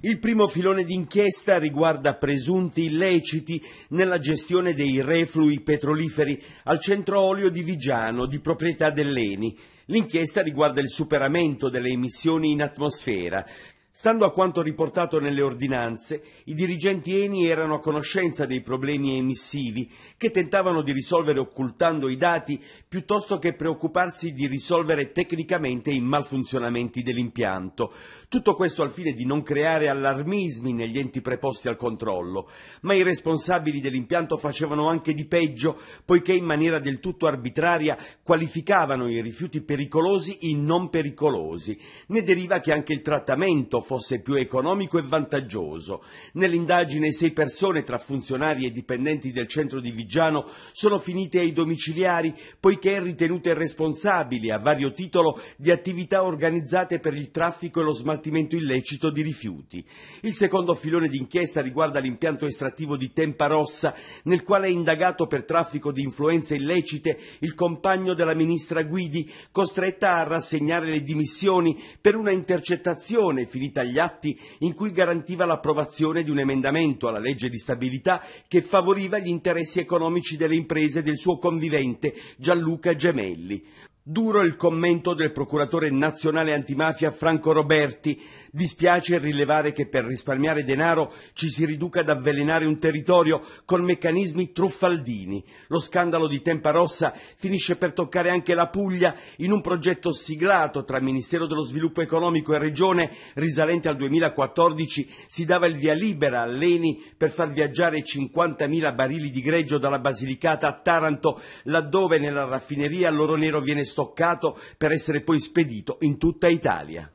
Il primo filone d'inchiesta riguarda presunti illeciti nella gestione dei reflui petroliferi al centro olio di Vigiano, di proprietà dell'Eni. L'inchiesta riguarda il superamento delle emissioni in atmosfera. Stando a quanto riportato nelle ordinanze, i dirigenti ENI erano a conoscenza dei problemi emissivi che tentavano di risolvere occultando i dati piuttosto che preoccuparsi di risolvere tecnicamente i malfunzionamenti dell'impianto. Tutto questo al fine di non creare allarmismi negli enti preposti al controllo. Ma i responsabili dell'impianto facevano anche di peggio poiché in maniera del tutto arbitraria qualificavano i rifiuti pericolosi in non pericolosi. Ne deriva che anche il trattamento affitto fosse più economico e vantaggioso. Nell'indagine sei persone tra funzionari e dipendenti del centro di Viggiano sono finite ai domiciliari poiché ritenute responsabili a vario titolo di attività organizzate per il traffico e lo smaltimento illecito di rifiuti. Il secondo filone d'inchiesta riguarda l'impianto estrattivo di Tempa Rossa nel quale è indagato per traffico di influenze illecite il compagno della ministra Guidi costretta a rassegnare le dimissioni per una intercettazione finita tagliatti in cui garantiva l'approvazione di un emendamento alla legge di stabilità che favoriva gli interessi economici delle imprese del suo convivente Gianluca Gemelli. Duro il commento del procuratore nazionale antimafia Franco Roberti. Dispiace rilevare che per risparmiare denaro ci si riduca ad avvelenare un territorio con meccanismi truffaldini. Lo scandalo di Tempa Rossa finisce per toccare anche la Puglia in un progetto siglato tra Ministero dello Sviluppo Economico e Regione risalente al 2014 si dava il via libera a Leni per far viaggiare 50.000 barili di greggio dalla Basilicata a Taranto, laddove nella raffineria l'oro nero viene stoccato per essere poi spedito in tutta Italia.